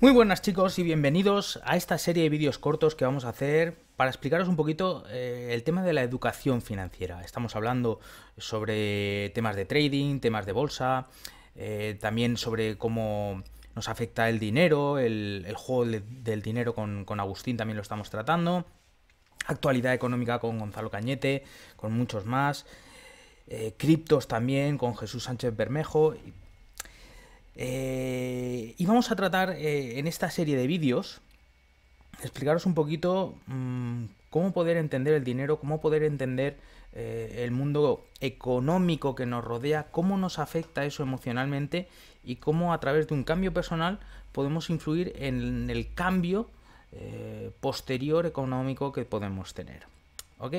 Muy buenas chicos y bienvenidos a esta serie de vídeos cortos que vamos a hacer para explicaros un poquito eh, el tema de la educación financiera. Estamos hablando sobre temas de trading, temas de bolsa, eh, también sobre cómo nos afecta el dinero, el, juego del dinero con, Agustín también lo estamos tratando, actualidad económica con Gonzalo Cañete, con muchos más. Eh, criptos también con Jesús Sánchez Bermejo. Eh, y vamos a tratar eh, en esta serie de vídeos explicaros un poquito mm, cómo poder entender el dinero, cómo poder entender eh, el mundo económico que nos rodea, cómo nos afecta eso emocionalmente y cómo a través de un cambio personal podemos influir en el cambio posterior económico que podemos tener. ¿Ok?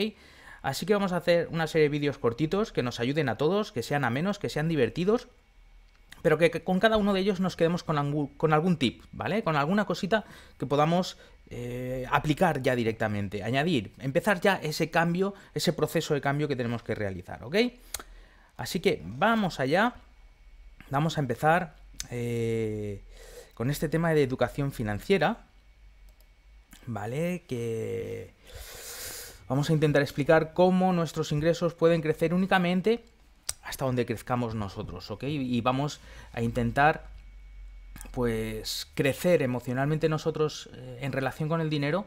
Así que vamos a hacer una serie de vídeos cortitos que nos ayuden a todos, que sean amenos, que sean divertidos pero que, con cada uno de ellos nos quedemos con, algún tip, ¿vale? Con alguna cosita que podamos eh, aplicar ya directamente, añadir, empezar ya ese cambio, ese proceso de cambio que tenemos que realizar, ¿ok? Así que vamos allá, vamos a empezar eh, con este tema de educación financiera, ¿vale? Que vamos a intentar explicar cómo nuestros ingresos pueden crecer únicamente hasta donde crezcamos nosotros, ¿ok? Y vamos a intentar pues crecer emocionalmente nosotros eh, en relación con el dinero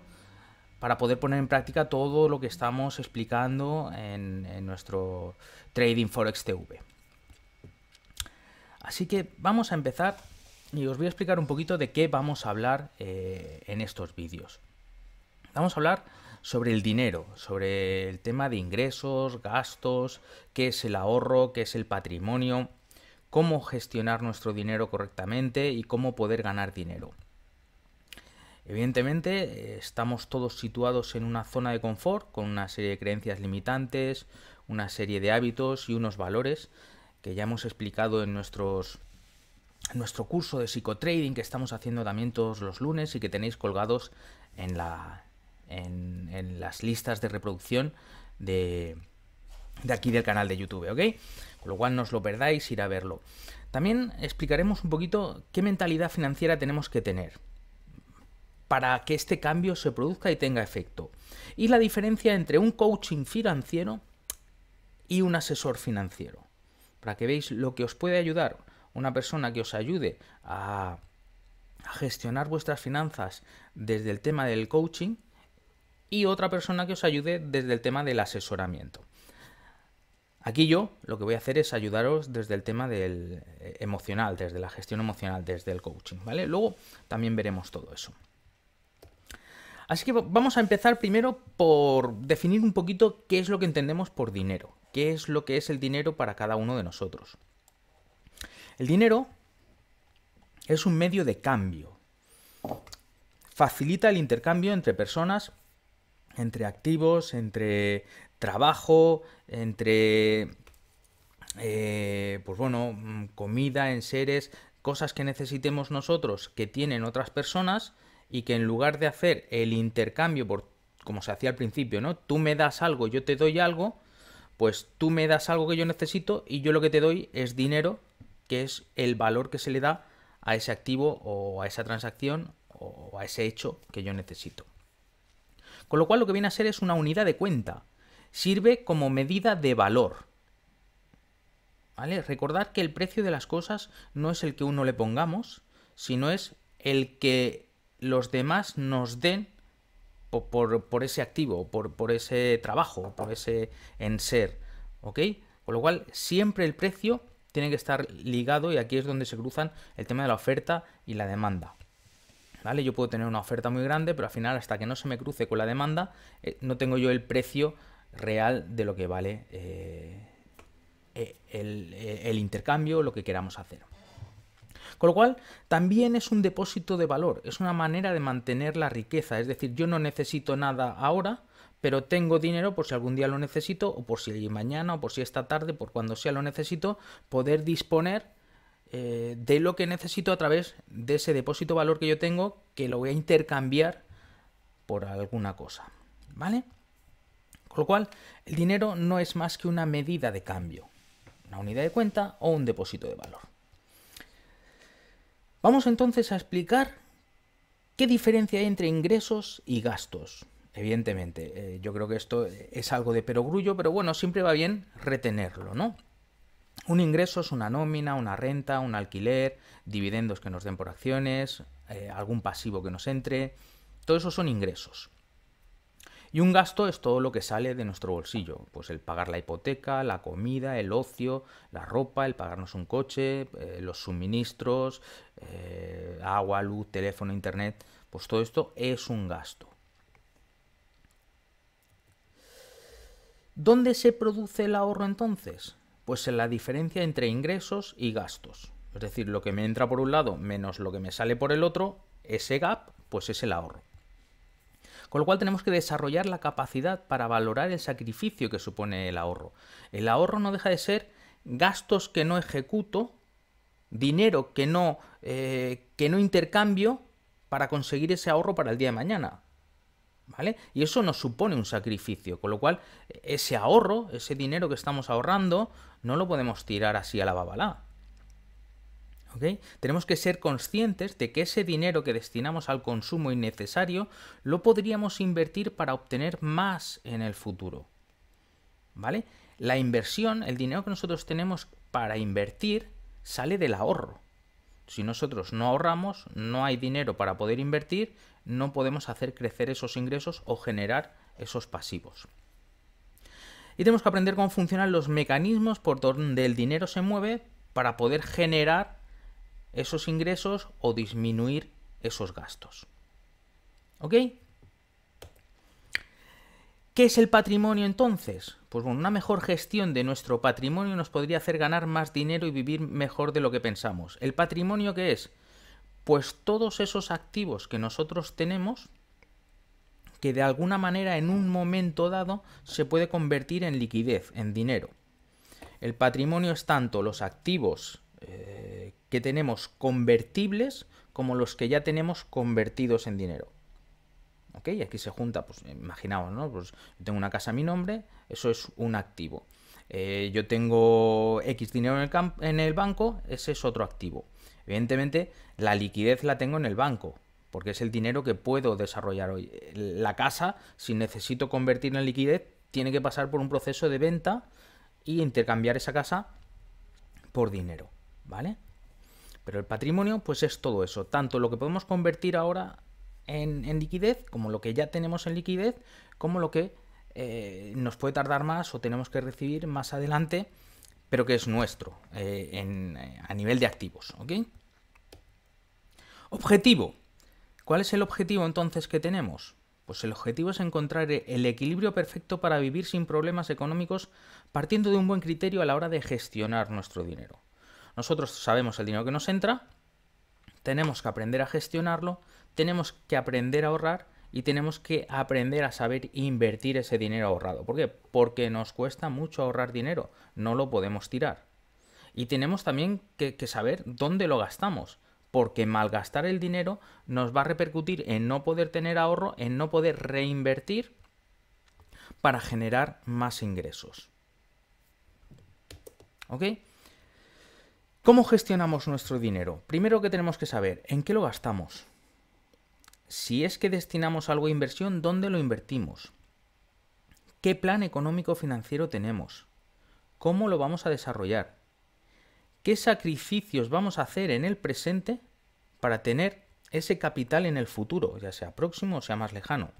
para poder poner en práctica todo lo que estamos explicando en, nuestro Trading Forex TV. Así que vamos a empezar y os voy a explicar un poquito de qué vamos a hablar eh, en estos vídeos. Vamos a hablar sobre el dinero, sobre el tema de ingresos, gastos, qué es el ahorro, qué es el patrimonio, cómo gestionar nuestro dinero correctamente y cómo poder ganar dinero. Evidentemente estamos todos situados en una zona de confort con una serie de creencias limitantes, una serie de hábitos y unos valores que ya hemos explicado en nuestros nuestro curso de psicotrading que estamos haciendo también todos los lunes y que tenéis colgados en la, en, las listas de reproducción de, aquí del canal de YouTube, ¿ok? Con lo cual no os lo perdáis, ir a verlo. También explicaremos un poquito qué mentalidad financiera tenemos que tener para que este cambio se produzca y tenga efecto. Y la diferencia entre un coaching financiero y un asesor financiero. Para que veáis lo que os puede ayudar una persona que os ayude a gestionar vuestras finanzas desde el tema del coaching y otra persona que os ayude desde el tema del asesoramiento. Aquí yo lo que voy a hacer es ayudaros desde el tema del eh, emocional, desde la gestión emocional, desde el coaching, ¿vale? Luego también veremos todo eso. Así que vamos a empezar primero por definir un poquito qué es lo que entendemos por dinero, qué es lo que es el dinero para cada uno de nosotros. El dinero es un medio de cambio. Facilita el intercambio entre personas entre activos, entre trabajo, entre, eh, pues bueno, mm, comida, enseres, cosas que necesitemos nosotros que tienen otras personas y que en lugar de hacer el intercambio por como se hacía al principio, ¿no? Tú me das algo, yo te doy algo, pues tú me das algo que yo necesito y yo lo que te doy es dinero, que es el valor que se le da a ese activo o a esa transacción o a ese hecho que yo necesito. Con lo cual lo que viene a ser es una unidad de cuenta. Sirve como medida de valor. ¿Vale? Recordad que el precio de las cosas no es el que uno le pongamos, sino es el que los demás nos den por, ese activo, por, por ese trabajo, por ese en ser. ¿Ok? Con lo cual, siempre el precio tiene que estar ligado y aquí es donde se cruzan el tema de la oferta y la demanda. Yo puedo tener una oferta muy grande, pero al final hasta que no se me cruce con la demanda, eh, no tengo yo el precio real de lo que vale eh, eh, el, el intercambio, lo que queramos hacer. Con lo cual, también es un depósito de valor, es una manera de mantener la riqueza, es decir, yo no necesito nada ahora, pero tengo dinero por si algún día lo necesito, o por si mañana, o por si esta tarde, por cuando sea lo necesito, poder disponer eh, de lo que necesito a través de ese depósito valor que yo tengo, que lo voy a intercambiar por alguna cosa. ¿Vale? Con lo cual, el dinero no es más que una medida de cambio, una unidad de cuenta o un depósito de valor. Vamos entonces a explicar qué diferencia hay entre ingresos y gastos. Evidentemente, eh, yo creo que esto es algo de perogrullo, pero bueno, siempre va bien retenerlo, ¿no? Un ingreso es una nómina, una renta, un alquiler, dividendos que nos den por acciones, eh, algún pasivo que nos entre. Todo eso son ingresos. Y un gasto es todo lo que sale de nuestro bolsillo, pues el pagar la hipoteca, la comida, el ocio, la ropa, el pagarnos un coche, eh, los suministros, eh, agua, luz, teléfono, internet, pues todo esto es un gasto. ¿Dónde se produce el ahorro entonces? pues la diferencia entre ingresos y gastos. Es decir, lo que me entra por un lado menos lo que me sale por el otro, ese gap, pues es el ahorro. Con lo cual tenemos que desarrollar la capacidad para valorar el sacrificio que supone el ahorro. El ahorro no deja de ser gastos que no ejecuto, dinero que no, eh, que no intercambio para conseguir ese ahorro para el día de mañana. Y eso nos supone un sacrificio, con lo cual ese ahorro, ese dinero que estamos ahorrando, no lo podemos tirar así a la babalá. Tenemos que ser conscientes de que ese dinero que destinamos al consumo innecesario lo podríamos invertir para obtener más en el futuro. ¿Vale? La inversión, el dinero que nosotros tenemos para invertir, sale del ahorro. Si nosotros no ahorramos, no hay dinero para poder invertir, no podemos hacer crecer esos ingresos o generar esos pasivos. Y tenemos que aprender cómo funcionan los mecanismos por donde el dinero se mueve para poder generar esos ingresos o disminuir esos gastos. ¿Ok? ¿Qué es el patrimonio entonces? pues bueno, una mejor gestión de nuestro patrimonio nos podría hacer ganar más dinero y vivir mejor de lo que pensamos. ¿El patrimonio qué es? Pues todos esos activos que nosotros tenemos que de alguna manera en un momento dado se puede convertir en liquidez, en dinero. El patrimonio es tanto los activos eh, que tenemos convertibles como los que ya tenemos convertidos en dinero. Y aquí se junta, pues imaginaos, ¿no? Pues yo tengo una casa a mi nombre, eso es un activo. Eh, yo tengo X dinero en el, banco, ese es otro activo. Evidentemente, la liquidez la tengo en el banco, porque es el dinero que puedo desarrollar hoy. La casa, si necesito convertirla en liquidez, tiene que pasar por un proceso de venta y intercambiar esa casa por dinero, ¿vale? Pero el patrimonio, pues es todo eso, tanto lo que podemos convertir ahora en, liquidez, como lo que ya tenemos en liquidez, como lo que eh, nos puede tardar más o tenemos que recibir más adelante, pero que es nuestro eh, eh, a nivel de activos. Objetivo. ¿Cuál es el objetivo entonces que tenemos? Pues el objetivo es encontrar el equilibrio perfecto para vivir sin problemas económicos partiendo de un buen criterio a la hora de gestionar nuestro dinero. Nosotros sabemos el dinero que nos entra, tenemos que aprender a gestionarlo, tenemos que aprender a ahorrar y tenemos que aprender a saber invertir ese dinero ahorrado. ¿Por qué? Porque nos cuesta mucho ahorrar dinero, no lo podemos tirar. Y tenemos también que, saber dónde lo gastamos, porque malgastar el dinero nos va a repercutir en no poder tener ahorro, en no poder reinvertir para generar más ingresos. ¿Ok? ¿Cómo gestionamos nuestro dinero? Primero que tenemos que saber, ¿en qué lo gastamos? Si es que destinamos algo a inversión, ¿dónde lo invertimos? ¿Qué plan económico financiero tenemos? ¿Cómo lo vamos a desarrollar? ¿Qué sacrificios vamos a hacer en el presente para tener ese capital en el futuro, ya sea próximo o sea más lejano?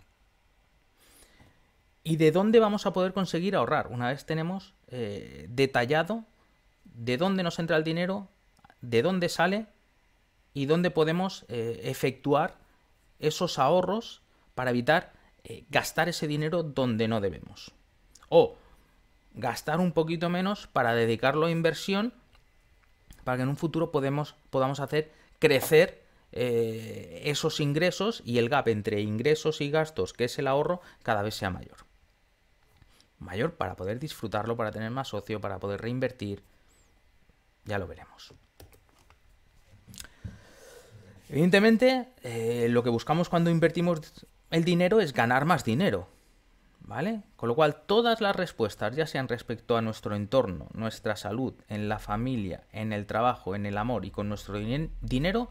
¿Y de dónde vamos a poder conseguir ahorrar? Una vez tenemos eh, detallado de dónde nos entra el dinero, de dónde sale y dónde podemos eh, efectuar esos ahorros para evitar eh, gastar ese dinero donde no debemos. O gastar un poquito menos para dedicarlo a inversión para que en un futuro podamos hacer crecer eh, esos ingresos y el gap entre ingresos y gastos, que es el ahorro, cada vez sea mayor. Mayor para poder disfrutarlo, para tener más socio, para poder reinvertir. Ya lo veremos. Evidentemente, eh, lo que buscamos cuando invertimos el dinero es ganar más dinero. ¿Vale? Con lo cual, todas las respuestas, ya sean respecto a nuestro entorno, nuestra salud, en la familia, en el trabajo, en el amor y con nuestro dinero,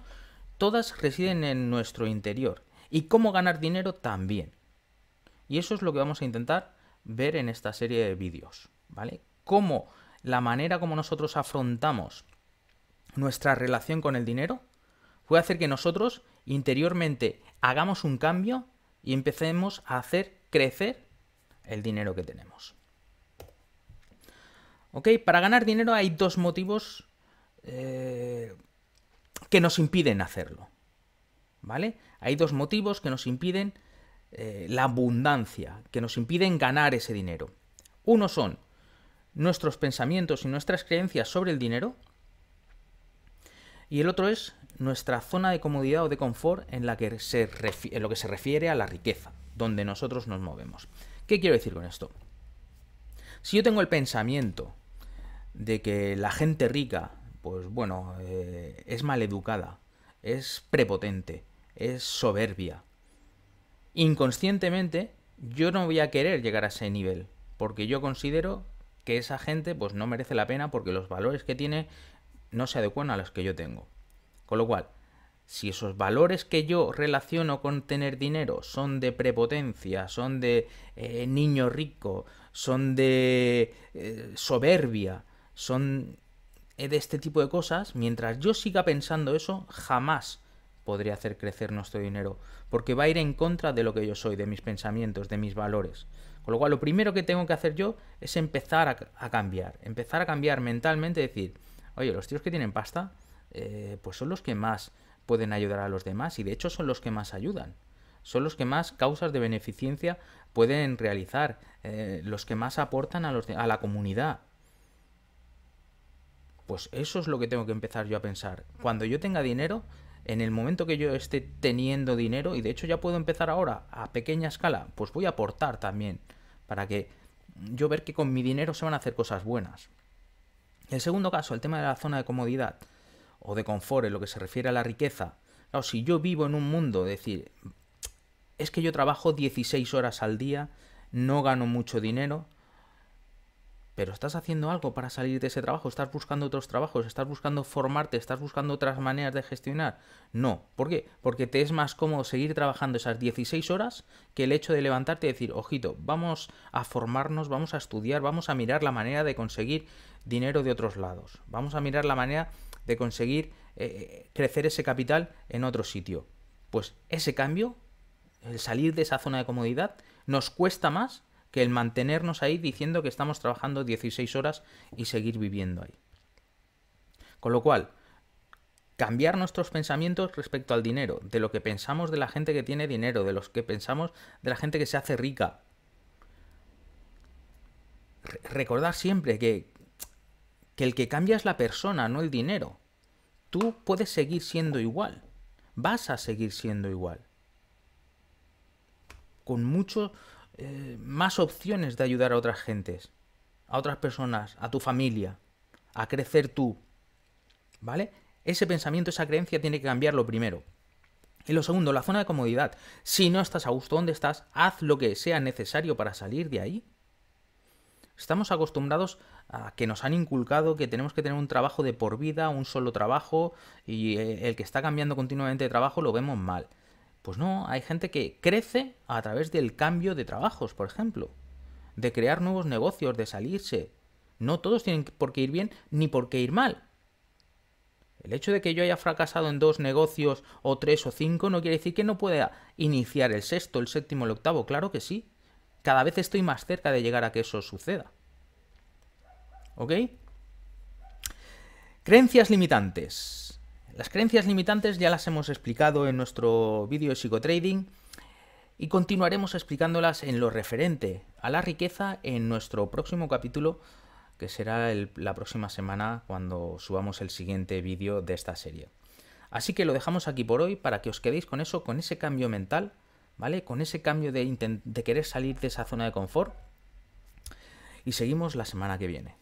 todas residen en nuestro interior. Y cómo ganar dinero también. Y eso es lo que vamos a intentar ver en esta serie de vídeos. ¿Vale? Cómo la manera como nosotros afrontamos nuestra relación con el dinero puede hacer que nosotros interiormente hagamos un cambio y empecemos a hacer crecer el dinero que tenemos. ¿Ok? Para ganar dinero hay dos motivos eh, que nos impiden hacerlo. ¿Vale? Hay dos motivos que nos impiden eh, la abundancia, que nos impiden ganar ese dinero. Uno son nuestros pensamientos y nuestras creencias sobre el dinero. Y el otro es nuestra zona de comodidad o de confort en, la que se lo que se refiere a la riqueza, donde nosotros nos movemos. ¿Qué quiero decir con esto? Si yo tengo el pensamiento de que la gente rica, pues bueno, eh, es maleducada, es prepotente, es soberbia, inconscientemente yo no voy a querer llegar a ese nivel, porque yo considero que esa gente pues no merece la pena porque los valores que tiene no se adecuan a los que yo tengo. Con lo cual, si esos valores que yo relaciono con tener dinero son de prepotencia, son de eh, niño rico, son de eh, soberbia, son eh, de este tipo de cosas, mientras yo siga pensando eso, jamás podría hacer crecer nuestro dinero, porque va a ir en contra de lo que yo soy, de mis pensamientos, de mis valores. Con lo cual, lo primero que tengo que hacer yo es empezar a, a cambiar, empezar a cambiar mentalmente, decir, oye, los tíos que tienen pasta, eh, pues son los que más pueden ayudar a los demás y de hecho son los que más ayudan. Son los que más causas de beneficencia pueden realizar, eh, los que más aportan a, a la comunidad. Pues eso es lo que tengo que empezar yo a pensar. Cuando yo tenga dinero, en el momento que yo esté teniendo dinero, y de hecho ya puedo empezar ahora a pequeña escala, pues voy a aportar también para que yo ver que con mi dinero se van a hacer cosas buenas. El segundo caso, el tema de la zona de comodidad o de confort en lo que se refiere a la riqueza. Claro, si yo vivo en un mundo, es decir, es que yo trabajo 16 horas al día, no gano mucho dinero, pero estás haciendo algo para salir de ese trabajo, estás buscando otros trabajos, estás buscando formarte, estás buscando otras maneras de gestionar. No, ¿por qué? Porque te es más cómodo seguir trabajando esas 16 horas que el hecho de levantarte y decir, ojito, vamos a formarnos, vamos a estudiar, vamos a mirar la manera de conseguir dinero de otros lados, vamos a mirar la manera de conseguir eh, eh, crecer ese capital en otro sitio. Pues ese cambio, el salir de esa zona de comodidad, nos cuesta más que el mantenernos ahí diciendo que estamos trabajando 16 horas y seguir viviendo ahí. Con lo cual, cambiar nuestros pensamientos respecto al dinero, de lo que pensamos de la gente que tiene dinero, de los que pensamos de la gente que se hace rica. recordar siempre que, que el que cambia es la persona, no el dinero. Tú puedes seguir siendo igual. Vas a seguir siendo igual. Con mucho, eh, más opciones de ayudar a otras gentes, a otras personas, a tu familia, a crecer tú. ¿Vale? Ese pensamiento, esa creencia tiene que cambiarlo primero. Y lo segundo, la zona de comodidad. Si no estás a gusto donde estás, haz lo que sea necesario para salir de ahí. Estamos acostumbrados a que nos han inculcado que tenemos que tener un trabajo de por vida, un solo trabajo, y eh, el que está cambiando continuamente de trabajo lo vemos mal. Pues no, hay gente que crece a través del cambio de trabajos, por ejemplo, de crear nuevos negocios, de salirse. No todos tienen por qué ir bien ni por qué ir mal. El hecho de que yo haya fracasado en dos negocios o tres o cinco no quiere decir que no pueda iniciar el sexto, el séptimo, el octavo, claro que sí. Cada vez estoy más cerca de llegar a que eso suceda. ¿Ok? Creencias limitantes. Las creencias limitantes ya las hemos explicado en nuestro vídeo de trading y continuaremos explicándolas en lo referente a la riqueza en nuestro próximo capítulo, que será la próxima semana cuando subamos el siguiente vídeo de esta serie. Así que lo dejamos aquí por hoy para que os quedéis con eso, con ese cambio mental, ¿vale? Con ese cambio de, de querer salir de esa zona de confort. Y seguimos la semana que viene.